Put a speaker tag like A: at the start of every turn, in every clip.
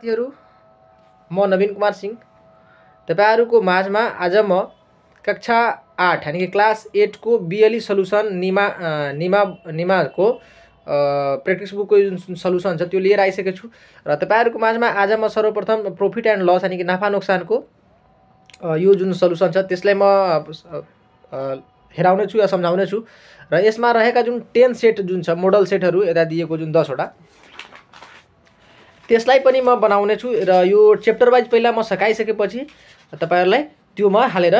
A: साथीहरू म नवीन कुमार सिंह तपाईँहरूको माझमा आज म कक्षा आठ यानि कि क्लास एटको बिएलई सल्युसन e निमा निमा निमाको प्र्याक्टिस बुकको जुन सल्युसन छ त्यो लिएर आइसकेको छु र तपाईँहरूको माझमा आज म सर्वप्रथम प्रफिट एन्ड लस यानि कि नाफा नोक्सानको यो जुन सल्युसन छ त्यसलाई म हेराउने छु या सम्झाउने छु र यसमा रहेका जुन टेन सेट जुन छ मोडल सेटहरू यता दिएको जुन दसवटा त्यसलाई पनि म बनाउने छु र यो च्याप्टर वाइज पहिला म सकाइसकेपछि तपाईँहरूलाई त्यो म हालेर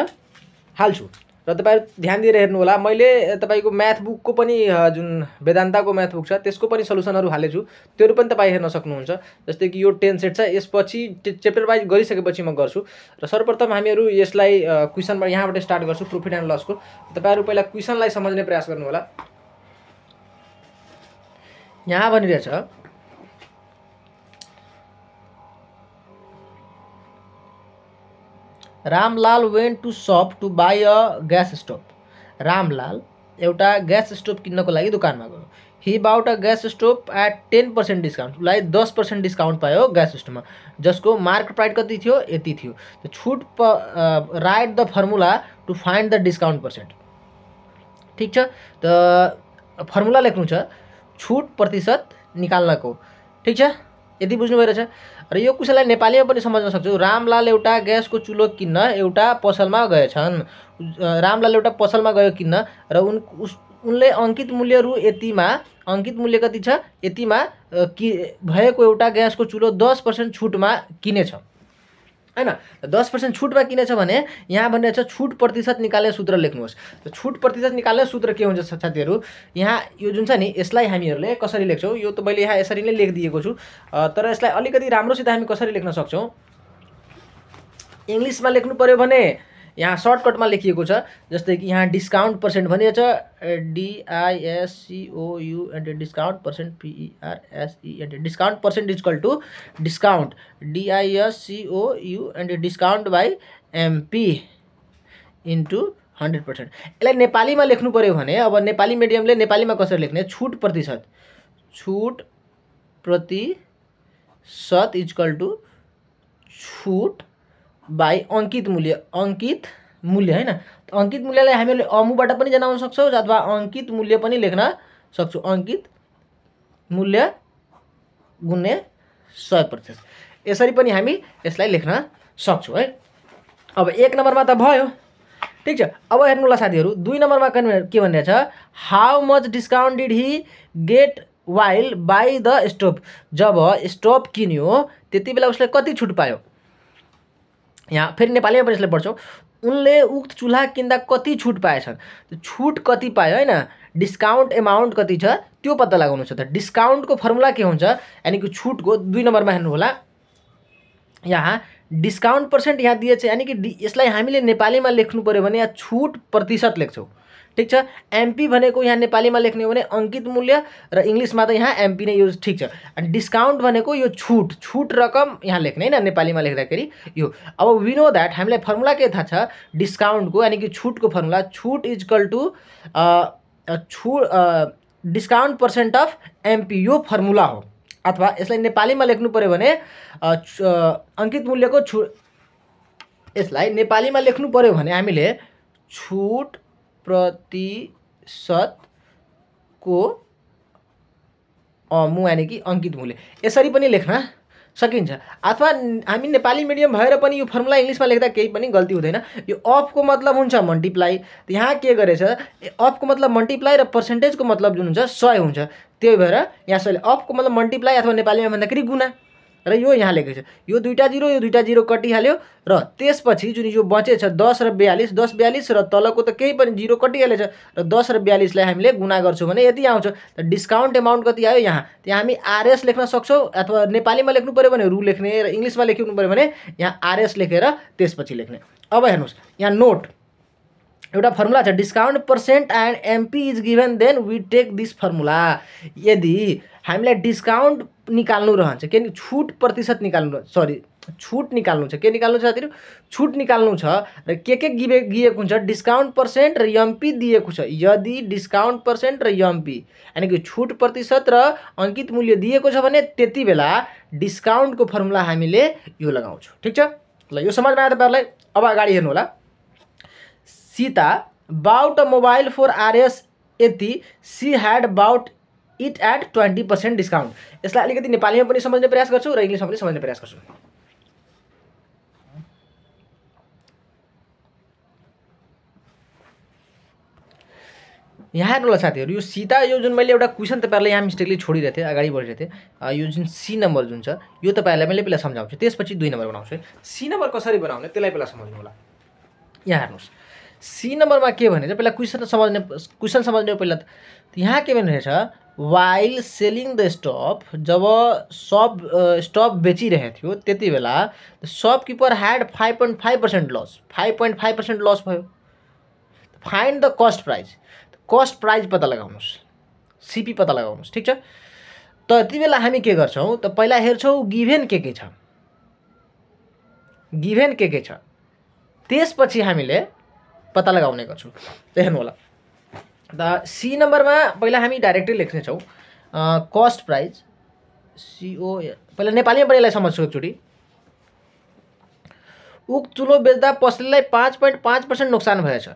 A: हाल्छु र तपाईँहरू ध्यान दिएर हेर्नु होला मैले तपाईँको म्याथ बुकको पनि जुन वेदान्ताको म्याथ बुक छ त्यसको पनि सल्युसनहरू हालेछु त्योहरू पनि तपाईँ हेर्न सक्नुहुन्छ जस्तै कि यो टेन सेट छ यसपछि च्याप्टर वाइज गरिसकेपछि म गर्छु र सर्वप्रथम हामीहरू यसलाई क्वेसनबाट यहाँबाट स्टार्ट गर्छु प्रोफिट एन्ड लसको तपाईँहरू पहिला क्वेसनलाई सम्झने प्रयास गर्नुहोला यहाँ भनिरहेछ Ramlal went to shop to buy a gas stove Ramlal एउटा गैस स्टोव किन्नको दुकान में गयो he bought a gas stove at ten percent discount उसलाई दस पर्सेन्ट डिस्काउन्ट पायो स्टोव में जिसको मार्केट प्राइस कति थियो यति थियो छूट प write the formula to find the discount percent ठीक है त फर्मुला लेख् छूट प्रतिशत प्रतिशत को ठीक है यति बुझ्नु भइरहेछ र यो कुशललाई नेपालीमा पनि समझ्न सक्छु रामलाल एउटा ग्यासको चुलो किन्न एउटा पसलमा गएछन् रामलाल एउटा पसलमा गयो किन्न र उन उस उनले अङ्कित मूल्य रु यतिमा अङ्कित मूल्य कति छ यतिमा कि भएको एउटा ग्यासको चुलो दस पर्सेन्ट छुटमा किनेछ होइन दस पर्सेन्ट छुटमा किन छ भने यहाँ भनेर छ छुट प्रतिशत निकाल्ने सूत्र लेख्नुहोस् छुट प्रतिशत निकाल्ने सूत्र के हुन्छ साथीहरू यहाँ यो जुन छ नि यसलाई हामीहरूले कसरी लेख्छौँ यो त मैले यहाँ यसरी नै लेखिदिएको छु तर यसलाई अलिकति राम्रोसित हामी कसरी लेख्न सक्छौँ इङ्ग्लिसमा लेख्नु पऱ्यो भने यहाँ सर्टकट में लेखी जैसे कि यहाँ डिस्काउंट पर्सेंट भाई भनिएछ and discount percent P E R S E and discount percent is equal to discount D I S C O U and discount by MP into hundred percent इसलिए में लेख्पर्यो अब नेपाली मीडियम ने कसर लेखने छूट प्रतिशत छूट प्रतिशत इज्कल टू छूट बाई अङ्कित मूल्य अङ्कित मूल्य होइन अङ्कित मूल्यलाई हामीले अमुबाट पनि जनाउन सक्छौँ अथवा अङ्कित मूल्य पनि लेख्न सक्छौँ अङ्कित मूल्य गुण्य सय प्रतिशत यसरी पनि हामी यसलाई लेख्न सक्छौँ है अब एक नम्बरमा त भयो ठिक छ अब हेर्नु होला साथीहरू दुई नम्बरमा के भनिरहेछ how much discount did he get while buy the stove जब स्टोभ किन्यो त्यति बेला उसले कति छुट पायो यहाँ फिर नेपाली में इसलिए पढ़् उनके उक्त चूल्हा किंदा कति पाए पाएछन् छूट कति पाए है डिस्काउंट एमाउंट कति त्यो पत्ता लगाउनु छ त फर्मुला के होता यानि कि छूट को दुई नंबर में हेर्नुहोला यहाँ डिस्काउंट पर्सेंट यहाँ दिए यानी कि यसलाई हामीले नेपालीमा लेख्नु पऱ्यो भने प्रतिशत लेख्छ ठीक है एमपी बने को यहाँ नेपाली में हो वाले अंकित मूल्य र में तो यहाँ एमपी नहीं यूज ठीक है डिस्काउंट बने को यो छूट छूट रकम यहाँ लेख्ने में नेपालीमा खेल यो अब वी नो दैट हमें फर्मुला के थाहा डिस्काउंट को यानी कि छूट को फर्मुला इज इजकल टू छू डिस्काउंट पर्सेंट अफ एमपी यो फर्मुला हो अथवा इसलिए नेपाली में लेख् पर्यो अंकित मूल्य को छू इसी में लेख् पर्यो हमें छूट प्रतिशतको मु यानि कि अङ्कित मुले यसरी पनि लेख्न सकिन्छ अथवा हामी नेपाली मिडियम भएर पनि यो फर्मुला इङ्ग्लिसमा लेख्दा केही पनि गल्ती हुँदैन यो अफको मतलब हुन्छ मल्टिप्लाई यहाँ के गरेछ अफको मतलब मल्टिप्लाई र पर्सेन्टेजको मतलब जुन हुन्छ सय हुन्छ त्यही भएर यहाँ सय अफको मतलब मल्टिप्लाई अथवा नेपालीमा भन्दाखेरि गुणा र यो यहाँ लेखेको छ यो दुईवटा जिरो यो दुईवटा जिरो कटिहाल्यो र त्यसपछि जुन यो बचेछ दस र बयालिस दस बयालिस र तलको त केही पनि जिरो कटिहालेछ र दस र बयालिसलाई हामीले गुना गर्छौँ भने यति आउँछ त डिस्काउन्ट एमाउन्ट कति आयो यहाँ त्यहाँ हामी आरएस लेख्न सक्छौँ अथवा नेपालीमा लेख्नु पऱ्यो भने रु लेख्ने र इङ्ग्लिसमा लेख्नु पऱ्यो भने यहाँ आरएस लेखेर त्यसपछि लेख्ने अब हेर्नुहोस् यहाँ नोट एउटा फर्मुला छ discount percent and MP is given then we take this formula यदि हामीलाई डिस्काउन्ट निकाल्नु रहन्छ के छुट प्रतिशत निकाल्नु सरी छुट निकाल्नु छ के निकाल्नु छ साथीहरू छुट निकाल्नु छ र के के गिभे गिएको हुन्छ डिस्काउन्ट पर्सेन्ट र एमपी दिएको छ यदि डिस्काउन्ट पर्सेन्ट र एमपी यानि कि छुट प्रतिशत र अङ्कित मूल्य दिएको छ भने त्यति बेला डिस्काउन्टको फर्मुला हामीले यो लगाउँछौँ ठिक छ ल यो समाजमा आयो तपाईँहरूलाई अब अगाडि हेर्नु होला Sita bought a mobile for RS यति she had bought it at twenty percent discount यसलाई अलिकति नेपालीमा पनि सम्झने प्रयास गर्छु र इङ्ग्लिसमा पनि सम्झने प्रयास गर्छु यहाँ हेर्नुहोला साथीहरू यो सीता यो जुन मैले एउटा क्वेसन तपाईँहरूलाई यहाँ मिस्टेकले छोडिरहेको थिएँ अगाडि बढिरहेको थिएँ यो जुन सी नम्बर जुन छ यो तपाईँहरूलाई मैले पहिला सम्झाउँछु त्यसपछि दुई नम्बर बनाउँछु है सी नम्बर कसरी बनाउने त्यसलाई पहिला सम्झाउनु होला यहाँ हेर्नुहोस् सी नम्बरमा के भने भनेछ पहिला क्वेसन सम्झने क्वेसन सम्झ्ने पहिला यहाँ के भन्ने रहेछ वाइल सेलिङ द स्टप जब सप स्टप बेचिरहेको थियो त्यति बेला shopkeeper had five point five percent loss five point five percent loss भयो find the cost price cost price पत्ता लगाउनुहोस् सिपी पत्ता लगाउनुहोस् ठिक छ त यति बेला हामी के गर्छौँ त पहिला हेर्छौँ गिभेन के के छ गिभेन के के छ त्यसपछि हामीले पत्ता लगाउने गर्छौँ होला द सी नम्बरमा पहिला हामी डाइरेक्टली लेख्नेछौँ कस्ट प्राइज सिओ पहिला नेपालीमा पनि यसलाई समझ्छु एकचोटि उक्त चुलो बेच्दा पसलेलाई पाँच पोइन्ट पाँच पर्सेन्ट नोक्सान भएछ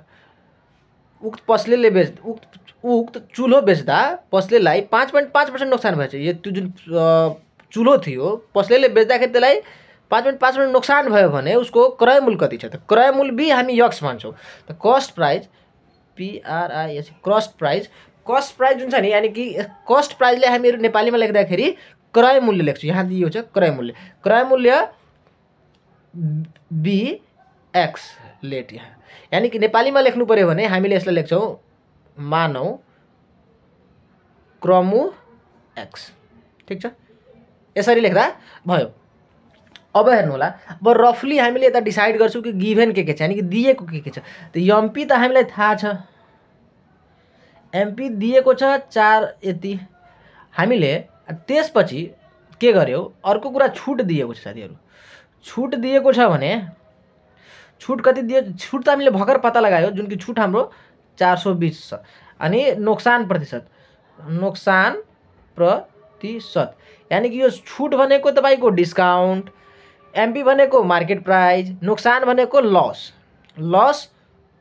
A: उक्त पसलेले बेच उक्त उक्त चुलो बेच्दा पसलेलाई पाँच पोइन्ट पाँच पर्सेन्ट नोक्सान भएछ यो त्यो जुन चुलो थियो पसलेले बेच्दाखेरि त्यसलाई पाँच मिनट पाँच मिनट नोक्सान भयो भने उसको क्रय मूल कति छ त क्रय मूल बी हामी यक्स भन्छौँ त cost price PRIS cost price cost price जुन छ नि यानि कि कस्ट प्राइजले हामीहरू नेपालीमा लेख्दाखेरि क्रय मूल्य लेख्छौँ यहाँ दिइयो छ क्रय मूल्य क्रय मूल्य बी एक्स लेट यहाँ यानि कि नेपालीमा लेख्नु पऱ्यो भने हामीले यसलाई लेख्छौँ मानौ क्रमु एक्स ठिक छ यसरी लेख्दा भयो अब हेर्नु होला अब रफली हामीले यता डिसाइड गर्छौँ कि गिभेन के के छ यानि कि दिएको के के छ त एमपी त हामीलाई थाहा छ एमपी दिएको छ चार यति हामीले त्यसपछि के गर्यौँ अर्को कुरा छुट दिएको छ साथीहरू छुट दिएको छ भने छुट कति दियो छुट त हामीले भर्खर पत्ता लगायो जुन कि छुट हाम्रो चार सौ बिस छ अनि नोक्सान प्रतिशत नोक्सान प्रतिशत यानि कि यो छुट भनेको तपाईँको डिस्काउन्ट एमपी भनेको मार्केट प्राइस नोक्सान भनेको लस लस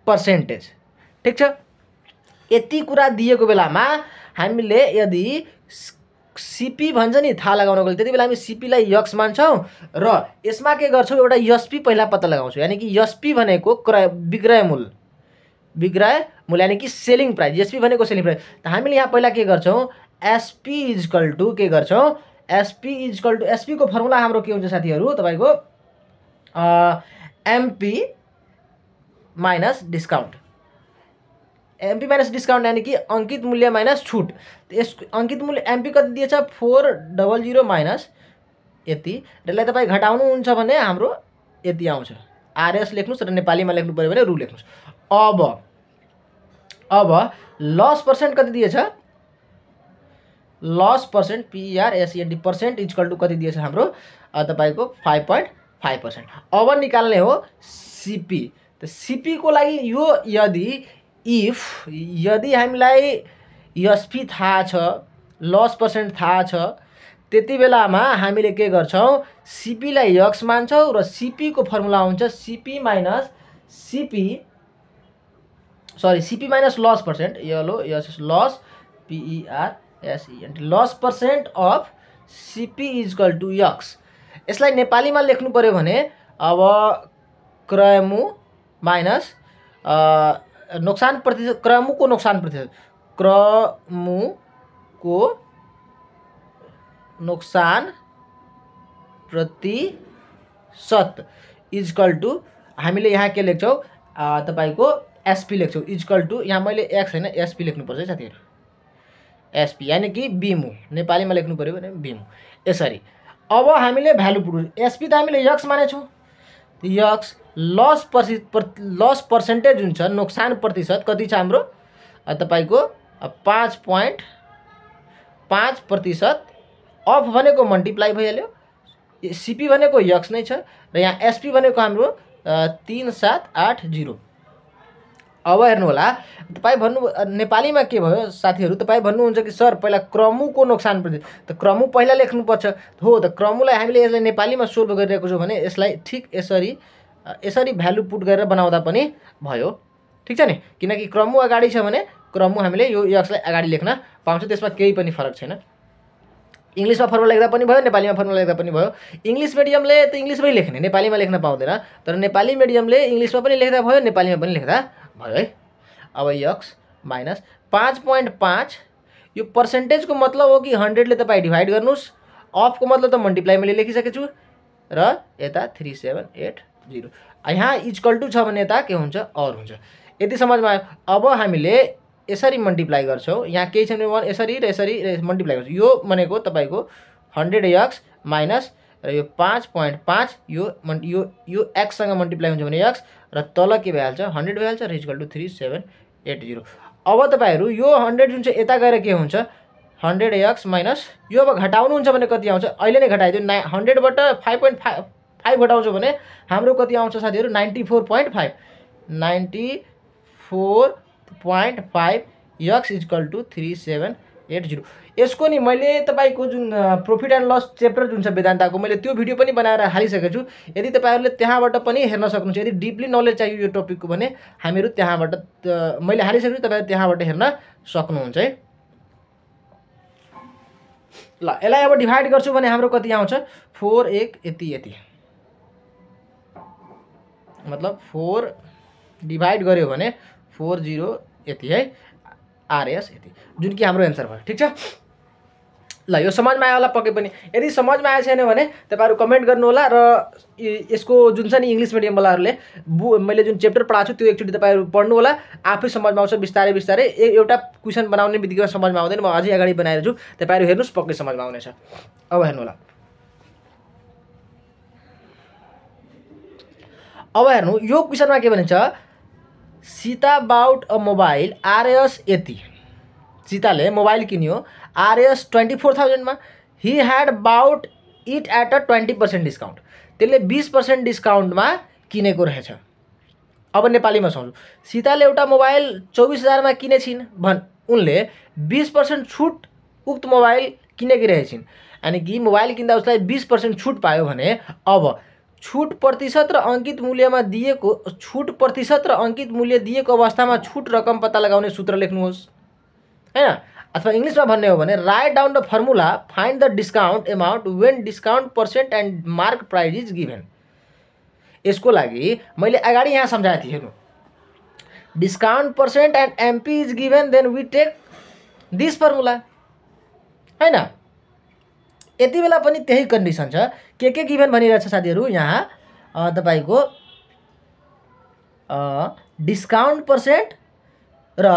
A: पर्सेन्टेज ठिक छ यति कुरा दिएको बेलामा हामीले यदि सिपी भन्छ नि थाहा लगाउनको त्यति बेला हामी सिपीलाई यक्स मान्छौँ र यसमा के गर्छौँ एउटा यस्पी पहिला पत्ता लगाउँछौँ यानि कि यसपी भनेको क्रय विक्रय मूल विक्रय मूल यानि कि सेलिङ प्राइस एसपी भनेको सेलिङ प्राइस त हामीले यहाँ पहिला के गर्छौँ एसपी इजकल टु के गर्छौँ एसपी इजकल टु एसपीको फर्मुला हाम्रो के हुन्छ साथीहरू तपाईँको MP minus discount MP minus discount यानि कि अङ्कित मूल्य माइनस छुट यस अङ्कित मूल्य एमपी कति दिएछ फोर डबल जिरो माइनस यति यसलाई तपाईँ घटाउनुहुन्छ भने हाम्रो यति आउँछ आरएस लेख्नुहोस् र नेपालीमा लेख्नु पऱ्यो भने रु लेख्नुहोस् अब अब लस पर्सेन्ट कति दिएछ loss percent PER SND percent is equal to कति दिएछ हाम्रो तपाईँको फाइभ पोइन्ट फाइभ पर्सेन्ट अब निकाल्ने हो सिपी त सिपीको लागि यो यदि इफ यदि हामीलाई एसपी थाहा छ लस पर्सेन्ट थाहा छ त्यति बेलामा हामीले के गर्छौँ सिपीलाई यक्स मान्छौँ र सिपीको फर्मुला हुन्छ CP minus CP sorry CP minus loss percent यलो यस loss PER S ENT loss percent of CP is equal to x इसलिए नेपाली में पऱ्यो अब क्रयमु माइनस नोक्सान प्रतिशत को नोक्सान प्रतिशत क्रमु को नोक्सान प्रतिशत इजकल टू हमें यहाँ के तब को एसपी लेख्छौँ इजकल टू यहाँ मैं एक्स है एसपी लेख्स एसपी यानि कि बिमु नेपालीमा लेख्नु पऱ्यो भने बिमु यसरी अब हामीले भ्यालु पुरुष एसपी त हामीले यक्स मानेछौँ यक्स लस पर्सि लस पर्सेन्टेज जुन छ नोक्सान प्रतिशत कति छ हाम्रो तपाईँको पाँच पोइन्ट पाँच प्रतिशत अफ भनेको मल्टिप्लाई भइहाल्यो सिपी भनेको यक्स नै छ र यहाँ एसपी भनेको हाम्रो तिन सात आठ जिरो अब हेर्नुहोला तपाईँ भन्नु नेपालीमा के भयो साथीहरू तपाईँ भन्नुहुन्छ कि सर पहिला क्रमुको नोक्सान पर्छ त क्रमु पहिला लेख्नुपर्छ हो त क्रमुलाई हामीले यसलाई नेपालीमा सोल्भ गरिरहेको छौँ भने यसलाई ठिक यसरी यसरी भ्यालु पुट गरेर बनाउँदा पनि भयो ठिक छ नि किनकि क्रमु अगाडि छ भने क्रमु हामीले यो यक्सलाई अगाडि लेख्न पाउँछ त्यसमा केही पनि फरक छैन इङ्ग्लिसमा फर्मुला लेख्दा पनि भयो नेपालीमा फर्मुला लेख्दा पनि भयो इङ्ग्लिस मिडियमले त इङ्ग्लिसमै लेख्ने नेपालीमा लेख्न पाउँदैन तर नेपाली मिडियमले इङ्ग्लिसमा पनि लेख्दा भयो नेपालीमा पनि लेख्दा भाई अब यक्स माइनस पाँच पांच पाँच पर्सेंटेज को मतलब हो कि हंड्रेड ले डिवाइड तो कर अफ को मतलब तो मल्टिप्लाई मैं लेखी सके री यता थ्री एट जीरो यहाँ इजकल टू छ के हुन्छ अर हुन्छ अब हामीले मल्टिप्लाई कर इसी मल्टिप्लाई गर्छौँ यो भनेको तपाईँको यक्स माइनस रो पांच पॉइंट पांच पाँच मो यो यो मल्टिप्लाई हुन्छ यक्स र तल के भइहाल्छ हन्ड्रेड भइहाल्छ र is equal to three seven eight zero अब तपाईँहरू यो हन्ड्रेड जुन चाहिँ यता गएर के हुन्छ हन्ड्रेड एक्स माइनस यो अब घटाउनुहुन्छ भने कति आउँछ अहिले नै घटाइदियो ना हन्ड्रेडबाट फाइभ पोइन्ट फाइभ फाइभ घटाउँछ भने हाम्रो कति आउँछ साथीहरू ninety four point five ninety four point five x is equal to three seven eight zero यसको नि मैले तपाईँको जुन प्रफिट एन्ड लस च्याप्टर जुन छ वेदान्ताको मैले त्यो भिडियो पनि बनाएर हालिसकेको छु यदि तपाईँहरूले त्यहाँबाट पनि हेर्न सक्नुहुन्छ यदि डिपली नलेज चाहियो यो टपिकको भने हामीहरू त्यहाँबाट मैले हालिसकेको छु तपाईँहरू त्यहाँबाट हेर्न सक्नुहुन्छ है ल यसलाई अब डिभाइड गर्छु भने हाम्रो कति आउँछ फोर एक यति यति मतलब फोर डिभाइड गऱ्यो भने फोर जिरो यति है आरएस यति जुन कि हाम्रो एन्सर भयो ठिक छ ल यो समाजमा आयो होला पक्कै पनि यदि समाजमा आएको छैन भने तपाईँहरू कमेन्ट गर्नुहोला र यसको जुन छ नि इङ्ग्लिस मिडियमवालाहरूले बु मैले जुन च्याप्टर पढाएको छु त्यो एकचोटि तपाईँहरू पढ्नु होला आफै समाजमा आउँछ बिस्तारै बिस्तारै एउटा क्वेसन बनाउने बित्तिकै समाजमा आउँदैन म अझै अगाडि बनाएर छु तपाईँहरू हेर्नुहोस् पक्कै समाजमा आउनेछ अब हेर्नु होला अब हेर्नु यो क्वेसनमा के भनिन्छ Sita bought a mobile RS यति सीताले मोबाइल किन्यो आरएस ट्वेन्टी फोर थाउजन्डमा he had bought it at a twenty percent discount त्यसले बिस पर्सेन्ट डिस्काउन्टमा किनेको रहेछ अब नेपालीमा सोच्छु सीताले एउटा मोबाइल चौबिस हजारमा किनेछिन् भन् उनले बिस पर्सेन्ट छुट उक्त मोबाइल किनेकी रहेछिन् यानि कि मोबाइल किन्दा उसलाई बिस पर्सेन्ट छुट पायो भने अब छूट प्रतिशत र मूल्य में दिए छूट प्रतिशत र अंकित मूल्य अवस्था में छूट रकम पत्ता लगने सूत्र लेख्नुहोस् है अथवा में भन्ने हो भने write down the formula find the discount amount when discount percent and mark price is given इसको लगी मैं अगड़ी यहाँ समझाए थे when discount percent and MP is given then we take this formula है ना? ये बेला कंडीसन छे के के भनी भनिरहेछ साथीहरू यहाँ को डिस्काउंट पर्सेंट र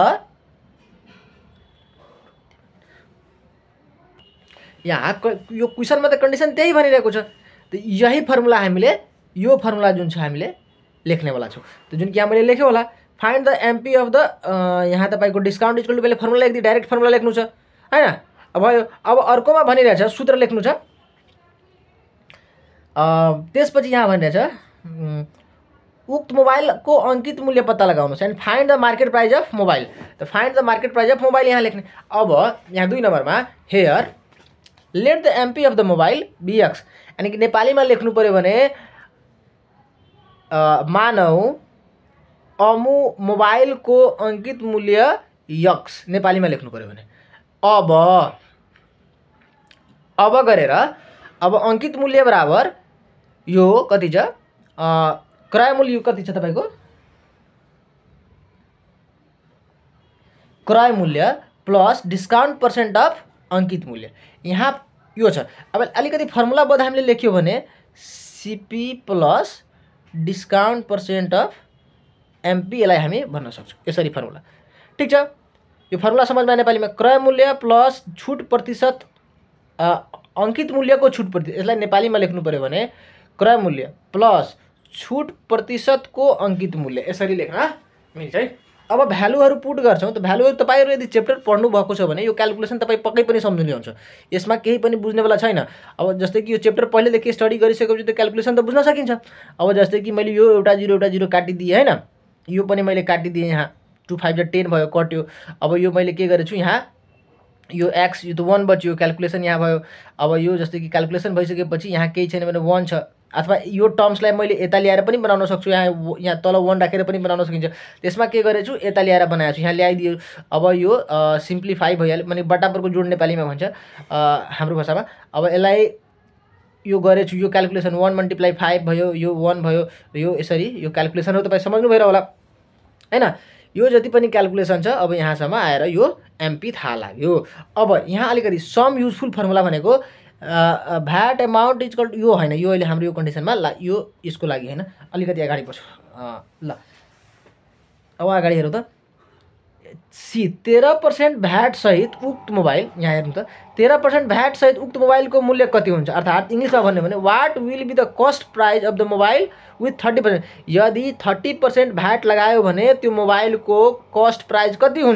A: यहाँ यो तो त तय त्यही भनिरहेको तो यही फर्मुला हमें यो फर्मुला जो हमें लेखने वाला छो तो जो कि यहाँ मैले लेखेँ होला द एमपी अफ द यहाँ तक डिस्काउंट इज्कल टु फर्मुला एक डायरेक्ट फर्मुला लेख्नु है भयो अब अर्कोमा भनिरहेछ सूत्र लेख्नु छ त्यसपछि यहाँ भनिरहेछ उक्त मोबाइलको अङ्कित मूल्य पत्ता लगाउनुहोस् and find the market price of mobile त find the market price of mobile यहाँ लेख्ने अब यहाँ दुई नम्बरमा here let the MP of the mobile be x यानि कि नेपालीमा लेख्नु पऱ्यो भने मानौ अमु मोबाइलको अङ्कित मूल्य यक्स नेपालीमा लेख्नु पऱ्यो भने अब अब गरेर अब अङ्कित मूल्य बराबर यो कति छ क्रय मूल्य कति छ तपाईँको क्रय मूल्य प्लस डिस्काउन्ट पर्सेन्ट अफ अङ्कित मूल्य यहाँ यो छ अब अलिकति फर्मुला बोध हामीले लेख्यौँ भने CP plus discount percent of MP यसलाई हामी भन्न सक्छौँ यसरी फर्मुला ठिक छ यो फर्मुला समझमा नेपालीमा क्रय मूल्य प्लस छुट प्रतिशत अङ्कित मूल्यको छुट प्रति यसलाई नेपालीमा लेख्नु पऱ्यो भने क्रय मूल्य प्लस छुट प्रतिशतको अङ्कित मूल्य यसरी लेख्न मिल्छ है अब भ्यालुहरू पुट गर्छौँ त भ्यालुहरू तपाईँहरू यदि च्याप्टर पढ्नु भएको छ भने यो क्यालकुलेसन तपाईँ पक्कै पनि सम्झिने हुन्छ यसमा केही पनि बुझ्नेवाला छैन अब जस्तै कि यो च्याप्टर पहिलेदेखि स्टडी गरिसकेपछि त क्यालकुलेसन त बुझ्न सकिन्छ अब जस्तै कि मैले यो एउटा जिरो एउटा जिरो काटिदिएँ होइन यो पनि मैले काटिदिएँ यहाँ टु फाइभ र टेन भयो कट्यो अब यो मैले के गरेको छु यहाँ यो एक्स यो त वान बच्यो क्यालकुलेसन यहाँ भयो अब यो जस्तो कि क्यालकुलेसन भइसकेपछि यहाँ केही छैन भने वान छ अथवा यो टर्म्सलाई मैले यता ल्याएर पनि बनाउन सक्छु यहाँ यहाँ तल वान राखेर पनि बनाउन सकिन्छ त्यसमा के गरेछु यता ल्याएर बनाएको छु यहाँ ल्याइदियो अब यो सिम्प्लिफाई भइहाल्यो माने बटापरको जोड नेपालीमा भन्छ हाम्रो भाषामा अब यसलाई यो गरेछु यो क्यालकुलेसन वान मल्टिप्लाई फाइभ भयो यो वान भयो यो यसरी यो क्यालकुलेसन हो तपाईँ सम्झ्नु भएर होला होइन यो जति पनि क्यालकुलेसन छ अब यहाँसम्म आएर यो एमपी थाहा लाग्यो अब यहाँ अलिकति सम युजफुल फर्मुला भनेको भ्याट एमाउन्ट कल्ड यो होइन यो अहिले हाम्रो यो कन्डिसनमा ला यो यसको लागि होइन अलिकति अगाडि बस्छु ल अब अगाडि हेरौँ त सी तेरह पर्सेंट भैट सहित उक्त मोबाइल यहाँ तो तेरह पर्सेंट भैट सहित उक्त मोबाइल को मूल्य कति हुन्छ अर्थात् इंग्लिश में भने what will be the cost price of the mobile with thirty percent यदि थर्टी पर्सेंट भैट लगायो मोबाइल को कस्ट प्राइज कति हो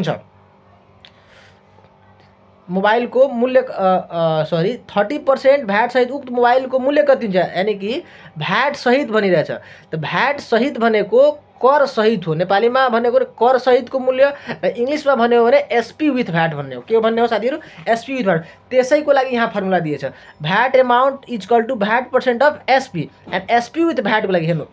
A: मोबाइलको मूल्य सरी थर्टी पर्सेन्ट सहित उक्त मोबाइलको मूल्य कति हुन्छ यानि कि भ्याटसहित भनिरहेछ त सहित भनेको कर सहित हो नेपालीमा भनेको कर सहितको मूल्य र इङ्ग्लिसमा भन्यो भने एसपी विथ भ्याट भन्ने हो के भन्ने हो साथीहरू एसपी विथ भ्याट त्यसैको लागि यहाँ फर्मुला दिएछ VAT amount is equal to VAT percent of SP and SP with भ्याटको लागि हेर्नु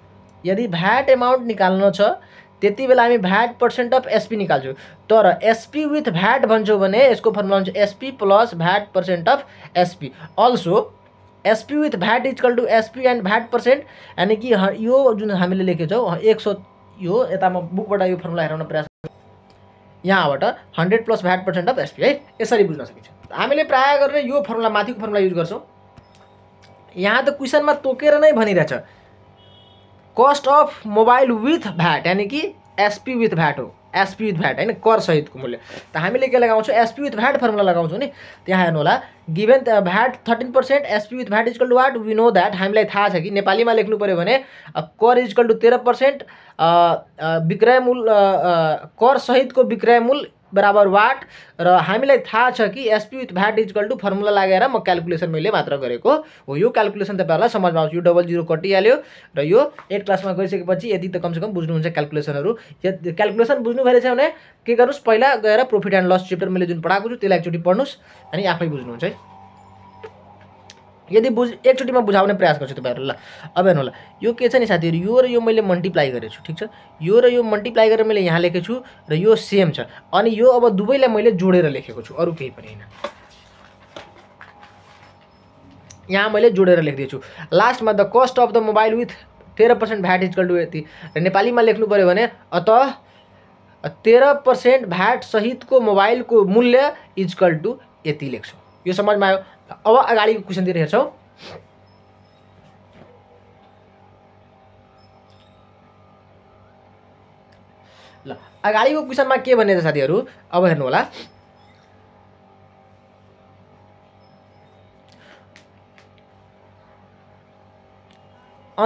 A: यदि भ्याट एमाउन्ट निकाल्न छ त्यति बेला हामी भ्याट पर्सेन्ट अफ एसपी निकाल्छौँ तर एसपी विथ भ्याट भन्छौँ भने यसको फर्मुला हुन्छ SP plus VAT percent of SP also SP with VAT is equal to SP and VAT percent यानि कि यो जुन हामीले लेखेको छौँ एक सौ यो यता म बुकबाट यो फर्मुला हेराउन प्रयास यहाँबाट hundred plus VAT percent of SP है यसरी बुझ्न सकिन्छ हामीले प्रायः गरेर यो फर्मुला माथिको फर्मुला युज गर्छौँ यहाँ त क्वेसनमा तोकेर नै भनिरहेछ cost of mobile with VAT यानि कि एसपी विथ भ्याट हो एसपी विथ भ्याट होइन कर सहितको मूल्य त हामीले के लगाउँछौँ एसपी विथ भ्याट फर्मुला लगाउँछौँ नि त्यहाँ हेर्नु होला given VAT thirteen percent SP with VAT is equal to what we know that हामीलाई थाहा छ कि नेपालीमा लेख्नु पऱ्यो भने कर इजकल टु तेह्र पर्सेन्ट विक्रय मूल कर सहितको विक्रय मूल बराबर वाट र हामीलाई थाहा छ कि SP with VAT is equal to formula लागेर म क्यालकुलेसन मैले मात्र गरेको हो यो क्यालकुलेसन तपाईँहरूलाई समझमा आउँछ यो डबल जिरो कटिहाल्यो र यो एट क्लासमा गइसकेपछि यदि त कमसेकम बुझ्नुहुन्छ क्यालकुलेसनहरू क्यालकुलेसन बुझ्नु भएर छ भने के गर्नुहोस् पहिला गएर प्रोफिट एन्ड लस च्याप्टर मैले जुन पढाएको छु त्यसलाई एकचोटि पढ्नुहोस् अनि आफै बुझ्नुहुन्छ है यदि बुझ एकचोटिमा बुझाउने प्रयास गर्छु तपाईँहरू ल अब हेर्नु होला यो के छ नि साथीहरू यो र यो मैले मल्टिप्लाई गरेको छु ठिक छ यो र यो मल्टिप्लाई गरेर मैले यहाँ लेखेको छु र यो सेम छ अनि यो अब दुवैलाई मैले जोडेर लेखेको छु अरू केही पनि होइन यहाँ मैले जोडेर लेखिदिएछु लास्टमा the cost of the mobile with तेह्र पर्सेन्ट भ्याट इजकल टु यति र नेपालीमा लेख्नु पऱ्यो भने अत तेह्र पर्सेन्ट भ्याट सहितको मोबाइलको मूल्य इजकल टु यति लेख्छु यो समझमा आयो अब अगाडिको क्वेसनतिर हेर्छौँ ल अगाडिको क्वेसनमा के भन्ने छ साथीहरू अब हेर्नु होला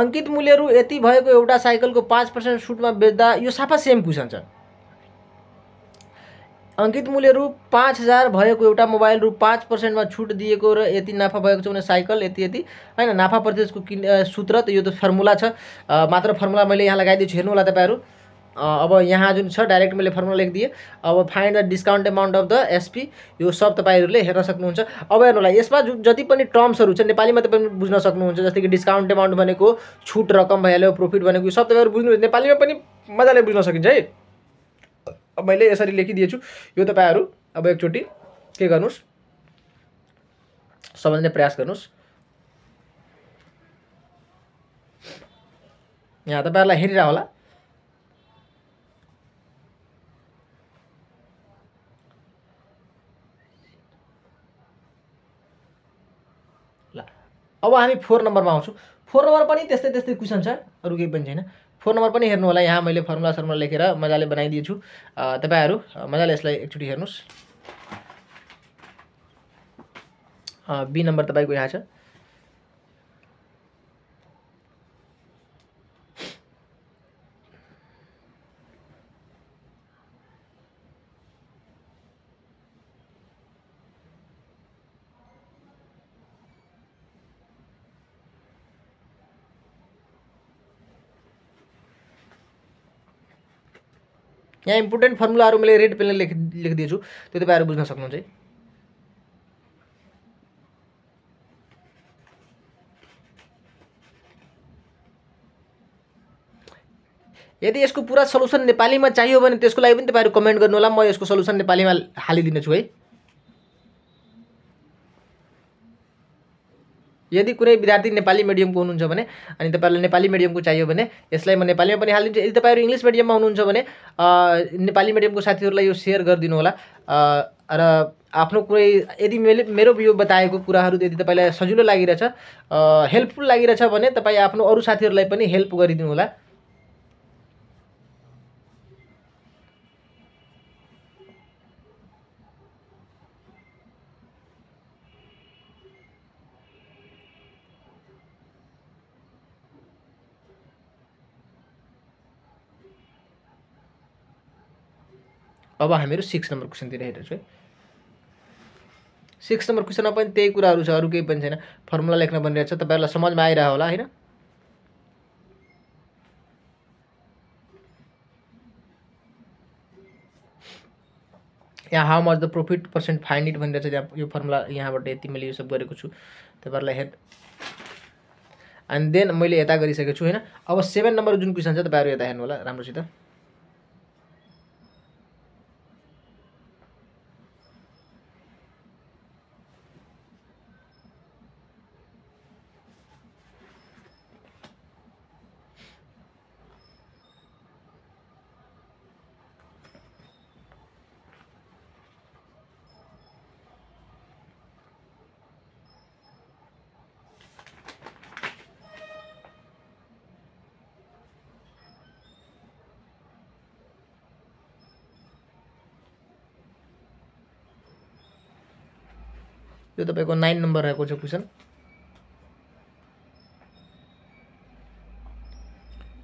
A: अङ्कित मूल्यहरू यति भएको एउटा साइकलको पाँच पर्सेन्ट सुटमा बेच्दा यो साफा सेम क्वेसन छ अङ्कित मूल्य रु पाँच हजार भएको एउटा मोबाइल रु पाँच पर्सेन्टमा छुट दिएको र यति नाफा भएको छ भने साइकल यति यति होइन नाफा प्रतिशतको किन सूत्र त यो त फर्मुला छ मात्र फर्मुला मैले यहाँ लगाइदिन्छु हेर्नु होला तपाईँहरू अब यहाँ जुन छ डाइरेक्ट मैले फर्मुला लेखिदिएँ अब find the discount amount of the SP यो सब तपाईँहरूले हेर्न सक्नुहुन्छ अब हेर्नु होला यसमा जुन जति पनि टर्म्सहरू छ नेपालीमा तपाईँ बुझ्न सक्नुहुन्छ जस्तै कि डिस्काउन्ट एमाउन्ट भनेको छुट रकम भइहाल्यो प्रफिट भनेको यो सब तपाईँहरू बुझ्नु नेपालीमा पनि मजाले बुझ्न सकिन्छ है अब मैले यसरी लेखिदिएछु यो तपाईँहरू अब एकचोटि के गर्नुहोस् सम्झने प्रयास गर्नुहोस् यहाँ तपाईँहरूलाई हेरिरह होला ल अब हामी फोर नम्बरमा आउँछौँ फोर नम्बर पनि त्यस्तै त्यस्तै क्वेसन छ अरू केही पनि छैन फोन नम्बर पनि हेर्नु होला यहाँ मैले फर्मुला सर्मुला लेखेर मजाले बनाइदिएछु तपाईँहरू मजाले यसलाई एकचोटि हेर्नुहोस् बी नम्बर तपाईँको यहाँ छ यहाँ इम्पोर्टेन्ट फर्मुलाहरू मैले रेड पेनले लेख लेखिदिएछु त्यो तपाईँहरू बुझ्न सक्नुहुन्छ है यदि यसको पुरा सल्युसन नेपालीमा चाहियो भने त्यसको लागि पनि तपाईँहरू कमेन्ट गर्नु होला म यसको सल्युसन नेपालीमा हालिदिनेछु है यदि कुनै विद्यार्थी नेपाली मिडियमको हुनुहुन्छ भने अनि तपाईँलाई नेपाली मिडियमको चाहियो भने यसलाई म नेपालीमा पनि हालिदिन्छु यदि तपाईँहरू इङ्ग्लिस मिडियममा हुनुहुन्छ भने नेपाली मिडियमको साथीहरूलाई यो सेयर गरिदिनु होला र आफ्नो कुनै यदि मैले मेरो यो बताएको कुराहरू यदि तपाईँलाई सजिलो लागिरहेछ हेल्पफुल लागिरहेछ भने तपाईँ आफ्नो अरू साथीहरूलाई पनि हेल्प गरिदिनु होला अब हामीहरू सिक्स नम्बर क्वेसनतिर हेरेको है सिक्स नम्बर क्वेसनमा पनि त्यही कुराहरू छ अरू केही पनि छैन फर्मुला लेख्न बनिरहेको छ तपाईँहरूलाई समाजमा आइरहेको होला होइन यहाँ how much the profit percent find it भनिरहेको छ त्यहाँ यो फर्मुला यहाँबाट यति मैले यो सब गरेको छु तपाईँहरूलाई हेर एन्ड देन मैले यता गरिसकेको छु होइन अब सेभेन नम्बर जुन क्वेसन छ तपाईँहरू यता हेर्नु होला राम्रोसित त्यो तपाईँको नाइन नम्बर आएको छ क्वेसन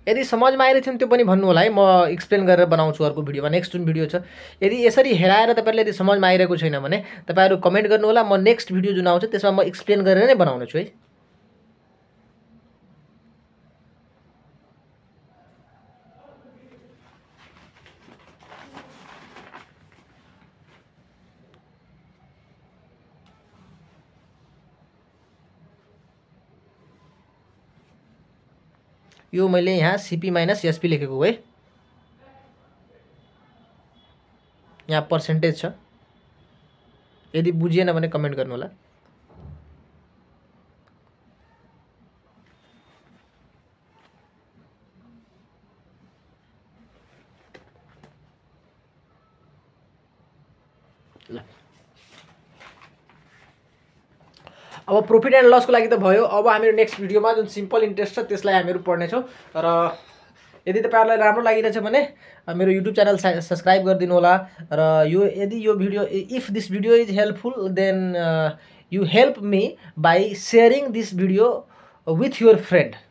A: यदि समाजमा आएर थियो त्यो पनि भन्नु होला है म एक्सप्लेन गरेर बनाउँछु अर्को भिडियोमा नेक्स्ट जुन भिडियो छ यदि यसरी हेराएर तपाईँले यदि समाजमा आइरहेको छैन भने तपाईँहरू कमेन्ट गर्नु होला म नेक्स्ट भिडियो जुन आउँछ त्यसमा म एक्सप्लेन गरेर नै बनाउनेछु है यो मैले यहाँ सिपी माइनस एसपी लेखेको है यहाँ पर्सेन्टेज छ यदि बुझिएन भने कमेन्ट गर्नु होला अब प्रफिट एन्ड लसको लागि त भयो अब हामीहरू नेक्स्ट भिडियोमा जुन सिम्पल इन्ट्रेस्ट छ त्यसलाई हामीहरू पढ्नेछौँ र यदि तपाईँहरूलाई राम्रो लागिरहेछ भने मेरो युट्युब च्यानल सब्सक्राइब गरिदिनु होला र यो यदि यो video if this video is helpful then you help me by sharing this video with your friend